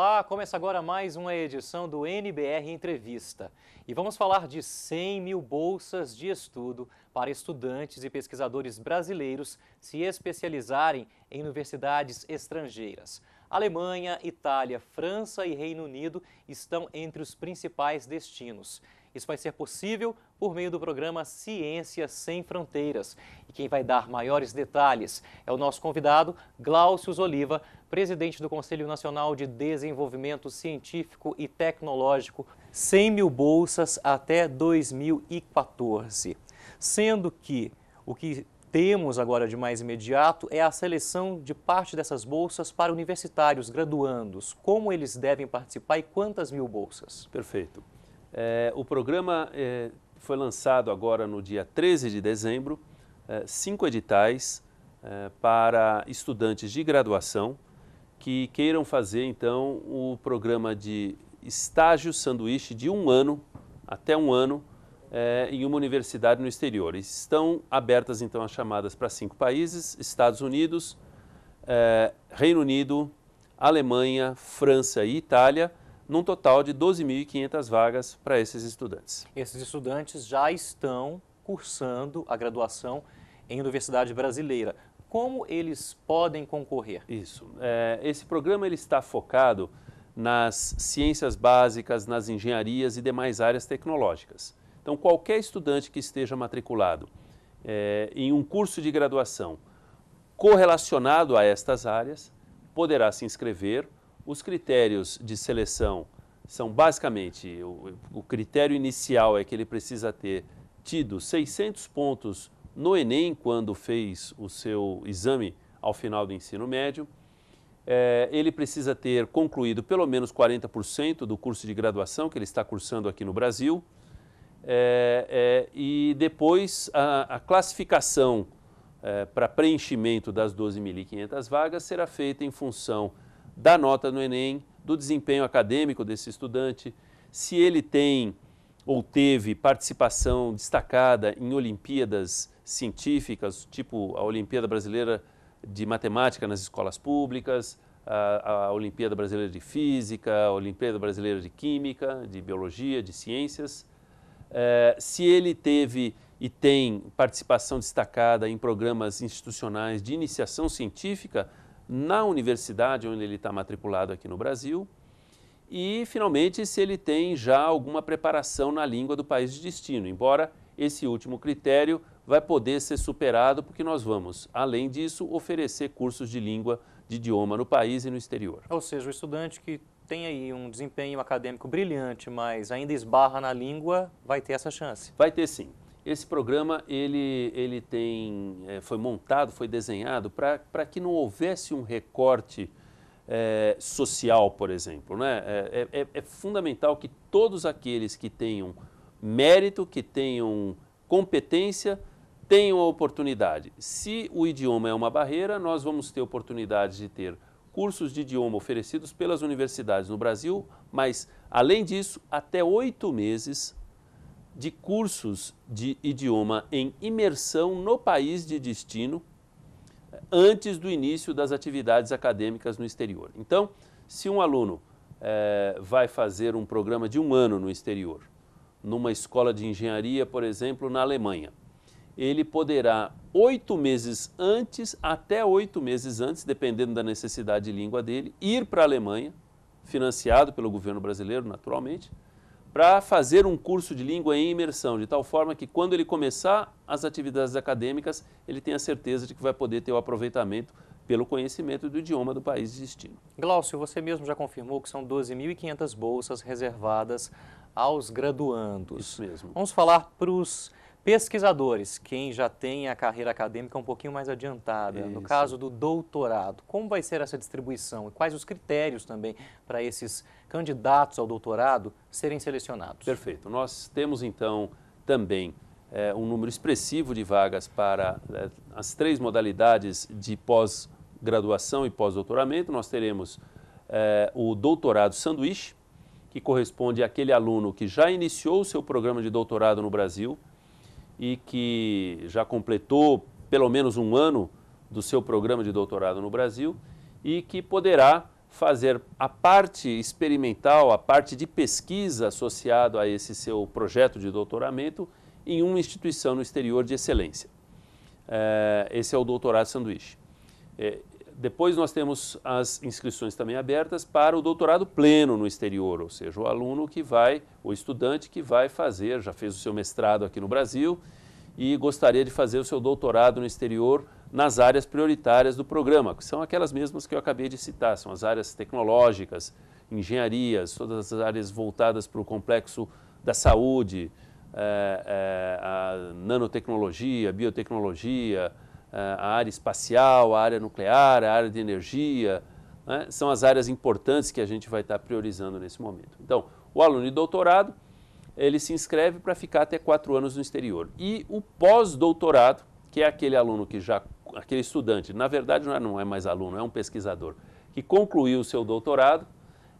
Olá, começa agora mais uma edição do NBR Entrevista. E vamos falar de 100 mil bolsas de estudo para estudantes e pesquisadores brasileiros se especializarem em universidades estrangeiras. Alemanha, Itália, França e Reino Unido estão entre os principais destinos. Isso vai ser possível por meio do programa Ciência Sem Fronteiras. E quem vai dar maiores detalhes é o nosso convidado, Glaucius Oliva, presidente do Conselho Nacional de Desenvolvimento Científico e Tecnológico, 100 mil bolsas até 2014. Sendo que o que temos agora de mais imediato é a seleção de parte dessas bolsas para universitários, graduandos. Como eles devem participar e quantas mil bolsas? Perfeito. É, o programa é, foi lançado agora no dia 13 de dezembro, é, cinco editais é, para estudantes de graduação que queiram fazer então o programa de estágio sanduíche de um ano até um ano é, em uma universidade no exterior. Estão abertas então as chamadas para cinco países: Estados Unidos, é, Reino Unido, Alemanha, França e Itália num total de 12.500 vagas para esses estudantes. Esses estudantes já estão cursando a graduação em universidade brasileira. Como eles podem concorrer? Isso. É, esse programa ele está focado nas ciências básicas, nas engenharias e demais áreas tecnológicas. Então, qualquer estudante que esteja matriculado é, em um curso de graduação correlacionado a estas áreas poderá se inscrever os critérios de seleção são basicamente: o, o critério inicial é que ele precisa ter tido 600 pontos no Enem quando fez o seu exame ao final do ensino médio. É, ele precisa ter concluído pelo menos 40% do curso de graduação que ele está cursando aqui no Brasil. É, é, e depois a, a classificação é, para preenchimento das 12.500 vagas será feita em função da nota no Enem, do desempenho acadêmico desse estudante, se ele tem ou teve participação destacada em Olimpíadas científicas, tipo a Olimpíada Brasileira de Matemática nas escolas públicas, a, a, Olimpíada Brasileira de Física, a Olimpíada Brasileira de Química, de Biologia, de Ciências. É, se ele teve e tem participação destacada em programas institucionais de iniciação científica, na universidade onde ele está matriculado aqui no Brasil e, finalmente, se ele tem já alguma preparação na língua do país de destino, embora esse último critério vai poder ser superado porque nós vamos, além disso, oferecer cursos de língua, de idioma no país e no exterior. Ou seja, o estudante que tem aí um desempenho acadêmico brilhante, mas ainda esbarra na língua, vai ter essa chance? Vai ter sim. Esse programa ele, ele tem, é, foi montado, foi desenhado para que não houvesse um recorte é, social, por exemplo. Né? É, é, é, é, fundamental que todos aqueles que tenham mérito, que tenham competência, tenham a oportunidade. Se o idioma é uma barreira, nós vamos ter oportunidade de ter cursos de idioma oferecidos pelas universidades no Brasil, mas, além disso, até oito meses de cursos de idioma em imersão no país de destino antes do início das atividades acadêmicas no exterior. Então, se um aluno é, vai fazer um programa de um ano no exterior, numa escola de engenharia, por exemplo, na Alemanha, ele poderá, oito meses antes, até oito meses antes, dependendo da necessidade de língua dele, ir para a Alemanha, financiado pelo governo brasileiro, naturalmente, para fazer um curso de língua em imersão, de tal forma que quando ele começar as atividades acadêmicas, ele tenha certeza de que vai poder ter o aproveitamento pelo conhecimento do idioma do país de destino. Glaucio, você mesmo já confirmou que são 12.500 bolsas reservadas aos graduandos. Isso mesmo. Vamos falar para os Pesquisadores, quem já tem a carreira acadêmica um pouquinho mais adiantada, Isso. no caso do doutorado, como vai ser essa distribuição e quais os critérios também para esses candidatos ao doutorado serem selecionados? Perfeito. Nós temos então também é, um número expressivo de vagas para é, as três modalidades de pós-graduação e pós-doutoramento. Nós teremos é, o doutorado sanduíche, que corresponde àquele aluno que já iniciou o seu programa de doutorado no Brasil e que já completou pelo menos um ano do seu programa de doutorado no Brasil e que poderá fazer a parte experimental, a parte de pesquisa associado a esse seu projeto de doutoramento em uma instituição no exterior de excelência. É, esse é o doutorado sanduíche. É, depois nós temos as inscrições também abertas para o doutorado pleno no exterior, ou seja, o aluno que vai, o estudante que vai fazer, já fez o seu mestrado aqui no Brasil e gostaria de fazer o seu doutorado no exterior nas áreas prioritárias do programa, que são aquelas mesmas que eu acabei de citar, são as áreas tecnológicas, engenharias, todas as áreas voltadas para o complexo da saúde, é, é, a nanotecnologia, biotecnologia, ah, a área espacial, a área nuclear, a área de energia, né? são as áreas importantes que a gente vai estar priorizando nesse momento. Então, o aluno de doutorado, ele se inscreve para ficar até quatro anos no exterior. E o pós-doutorado, que é aquele aluno que já, aquele estudante, na verdade não é, é mais aluno, é um pesquisador, que concluiu o seu doutorado,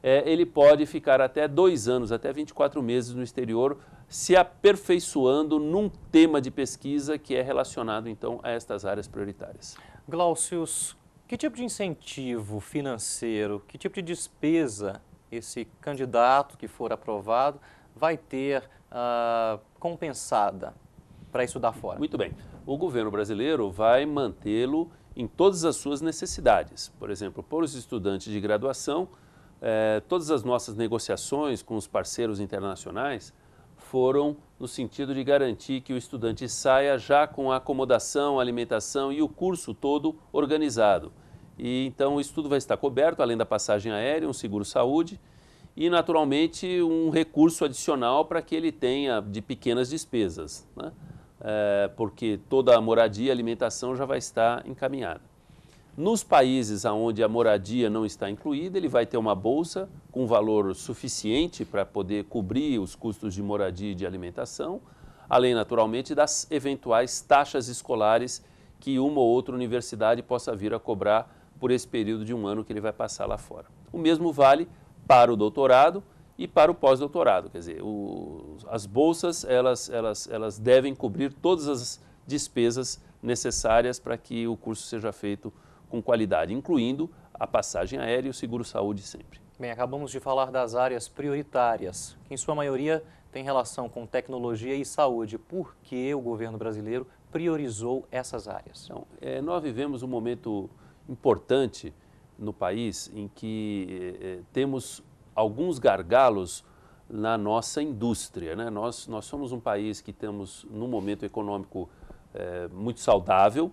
é, ele pode ficar até dois anos, até 24 meses no exterior, se aperfeiçoando num tema de pesquisa que é relacionado então a estas áreas prioritárias. Glaucius, que tipo de incentivo financeiro, que tipo de despesa esse candidato que for aprovado vai ter uh, compensada para estudar fora? Muito bem. O governo brasileiro vai mantê-lo em todas as suas necessidades. Por exemplo, para os estudantes de graduação, eh, todas as nossas negociações com os parceiros internacionais foram no sentido de garantir que o estudante saia já com a acomodação, a alimentação e o curso todo organizado. E então o estudo vai estar coberto, além da passagem aérea, um seguro saúde e naturalmente um recurso adicional para que ele tenha de pequenas despesas, né? é, porque toda a moradia e alimentação já vai estar encaminhada. Nos países onde a moradia não está incluída, ele vai ter uma bolsa com valor suficiente para poder cobrir os custos de moradia e de alimentação, além, naturalmente, das eventuais taxas escolares que uma ou outra universidade possa vir a cobrar por esse período de um ano que ele vai passar lá fora. O mesmo vale para o doutorado e para o pós-doutorado, quer dizer, o, as bolsas elas, elas, elas devem cobrir todas as despesas necessárias para que o curso seja feito com qualidade, incluindo a passagem aérea e o seguro-saúde sempre. Bem, acabamos de falar das áreas prioritárias, que em sua maioria tem relação com tecnologia e saúde. Por que o governo brasileiro priorizou essas áreas? Então, é, nós vivemos um momento importante no país em que é, é temos alguns gargalos na nossa indústria. Né? Nós, nós somos um país que temos, num momento econômico é, muito saudável,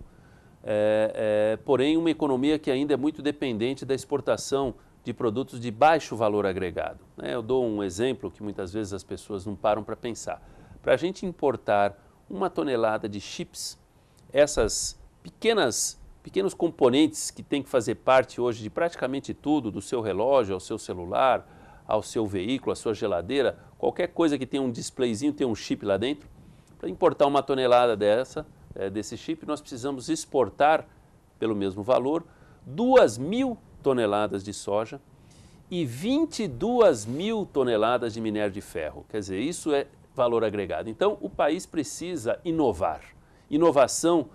é, é, porém uma economia que ainda é muito dependente da exportação de produtos de baixo valor agregado. Né? Eu dou um exemplo que muitas vezes as pessoas não param para pensar. Para a gente importar uma tonelada de chips, essas pequenas pequenos componentes que tem que fazer parte hoje de praticamente tudo, do seu relógio, ao seu celular, ao seu veículo, à sua geladeira, qualquer coisa que tenha um displayzinho, tem um chip lá dentro, para importar uma tonelada dessa, é, desse chip, nós precisamos exportar, pelo mesmo valor, 2 mil toneladas de soja e 22 mil toneladas de minério de ferro. Quer dizer, isso é valor agregado. Então, o país precisa inovar. Inovação,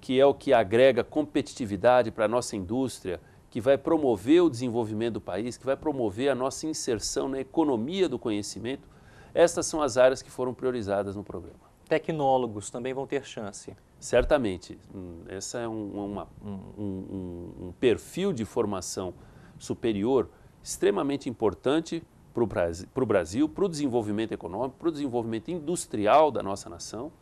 que é o que agrega competitividade para a nossa indústria, que vai promover o desenvolvimento do país, que vai promover a nossa inserção na economia do conhecimento. Estas são as áreas que foram priorizadas no programa tecnólogos também vão ter chance? Certamente. Hum, Esse é um, uma, um, um perfil de formação superior extremamente importante para o Brasil, para o desenvolvimento econômico, para o desenvolvimento industrial da nossa nação.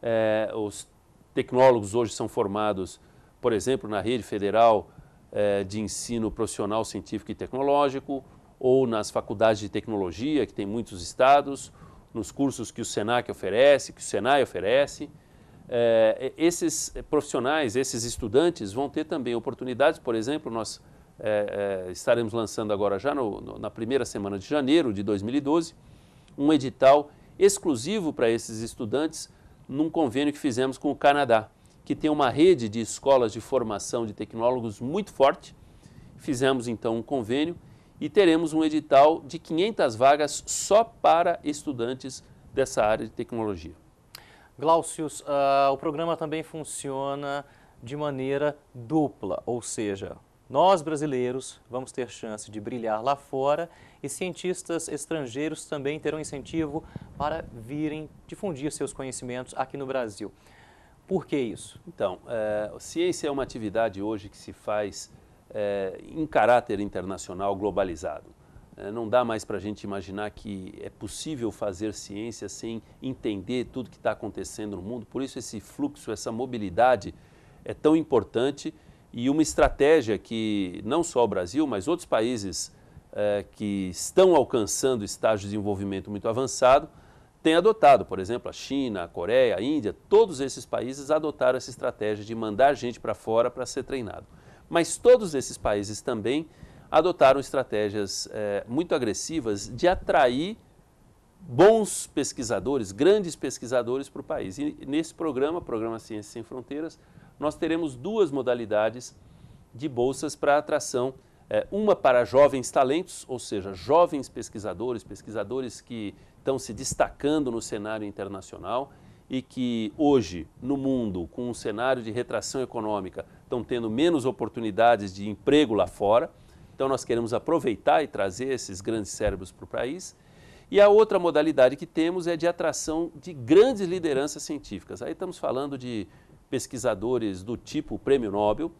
É, os tecnólogos hoje são formados, por exemplo, na rede federal é, de ensino profissional científico e tecnológico, ou nas faculdades de tecnologia, que tem muitos estados, nos cursos que o SENAC oferece, que o SENAI oferece. É, esses profissionais, esses estudantes vão ter também oportunidades, por exemplo, nós é, é, estaremos lançando agora já no, no, na primeira semana de janeiro de 2012 um edital exclusivo para esses estudantes num convênio que fizemos com o Canadá, que tem uma rede de escolas de formação de tecnólogos muito forte. Fizemos então um convênio e teremos um edital de 500 vagas só para estudantes dessa área de tecnologia. Glaucius, uh, o programa também funciona de maneira dupla, ou seja, nós brasileiros vamos ter chance de brilhar lá fora e cientistas estrangeiros também terão incentivo para virem difundir seus conhecimentos aqui no Brasil. Por que isso? Então, é, ciência é uma atividade hoje que se faz é, em caráter internacional globalizado. É, não dá mais para a gente imaginar que é possível fazer ciência sem entender tudo que está acontecendo no mundo. Por isso, esse fluxo, essa mobilidade é tão importante e uma estratégia que não só o Brasil, mas outros países é, que estão alcançando estágios de desenvolvimento muito avançado têm adotado. Por exemplo, a China, a Coreia, a Índia, todos esses países adotaram essa estratégia de mandar gente para fora para ser treinado. Mas todos esses países também adotaram estratégias é, muito agressivas de atrair bons pesquisadores, grandes pesquisadores para o país. E nesse programa, Programa Ciências Sem Fronteiras, nós teremos duas modalidades de bolsas para atração. É, uma para jovens talentos, ou seja, jovens pesquisadores, pesquisadores que estão se destacando no cenário internacional e que hoje, no mundo, com um cenário de retração econômica, estão tendo menos oportunidades de emprego lá fora. Então, nós queremos aproveitar e trazer esses grandes cérebros para o país. E a outra modalidade que temos é de atração de grandes lideranças científicas. Aí estamos falando de pesquisadores do tipo Prêmio Nobel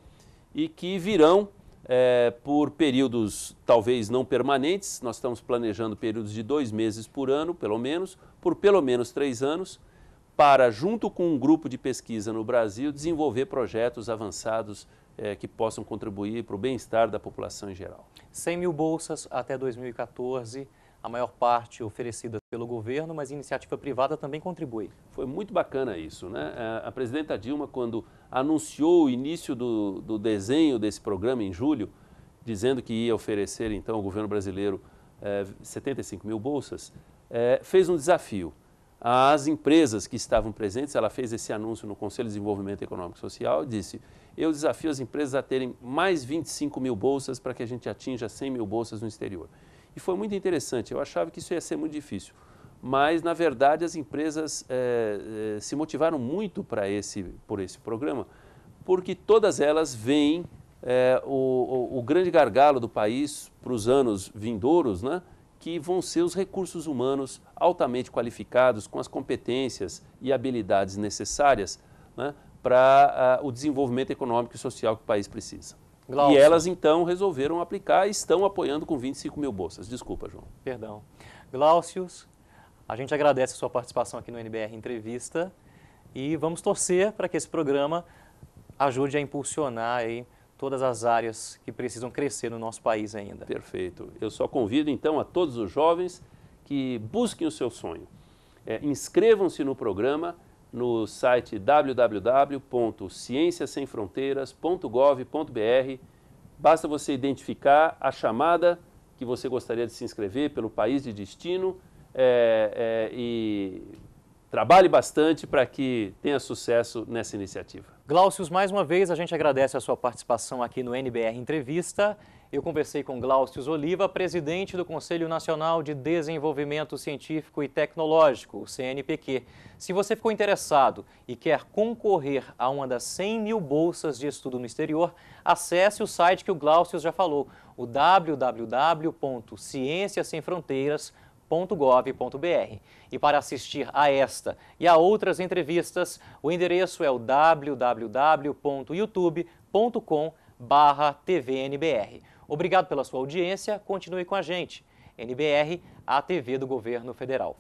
e que virão é, por períodos talvez não permanentes, nós estamos planejando períodos de dois meses por ano, pelo menos, por pelo menos três anos, para, junto com um grupo de pesquisa no Brasil, desenvolver projetos avançados eh, que possam contribuir para o bem-estar da população em geral. 100 mil bolsas até 2014, a maior parte oferecida pelo governo, mas iniciativa privada também contribui. Foi muito bacana isso. Né? Eh, a presidenta Dilma, quando anunciou o início do, do desenho desse programa em julho, dizendo que ia oferecer então ao governo brasileiro eh, 75 mil bolsas, eh, fez um desafio às empresas que estavam presentes. Ela fez esse anúncio no Conselho de Desenvolvimento Econômico e Social, disse, eu desafio as empresas a terem mais 25 mil bolsas para que a gente atinja 100 mil bolsas no exterior. E foi muito interessante, eu achava que isso ia ser muito difícil. Mas, na verdade, as empresas eh, eh, se motivaram muito para esse, por esse programa, porque todas elas veem eh, o, o, o grande gargalo do país para os anos vindouros, né? que vão ser os recursos humanos altamente qualificados, com as competências e habilidades necessárias né, para uh, ah, o desenvolvimento econômico e social que o país precisa. Glaucio. E elas então resolveram aplicar e estão apoiando com 25 mil bolsas. Desculpa, João. Perdão. Glaucius, a gente agradece a sua participação aqui no NBR Entrevista e vamos torcer para que esse programa ajude a impulsionar aí todas as áreas que precisam crescer no nosso país ainda. Perfeito. Eu só convido então a todos os jovens que busquem o seu sonho. É, Inscrevam-se no programa no site www.cienciasemfronteiras.gov.br. Basta você identificar a chamada que você gostaria de se inscrever pelo país de destino é, é, e trabalhe bastante para que tenha sucesso nessa iniciativa. Glaucios, mais uma vez a gente agradece a sua participação aqui no NBR Entrevista. Eu conversei com Glaucios Oliva, presidente do Conselho Nacional de Desenvolvimento Científico e Tecnológico, o CNPq. Se você ficou interessado e quer concorrer a uma das 100 mil bolsas de estudo no exterior, acesse o site que o Glaucios já falou, o www.cienciasemfronteiras.com www.ufsc.gov.br. E para assistir a esta e a outras entrevistas, o endereço é o www.youtube.com/tvnbr. Obrigado pela sua audiência, continue com a gente. NBR, a TV do Governo Federal.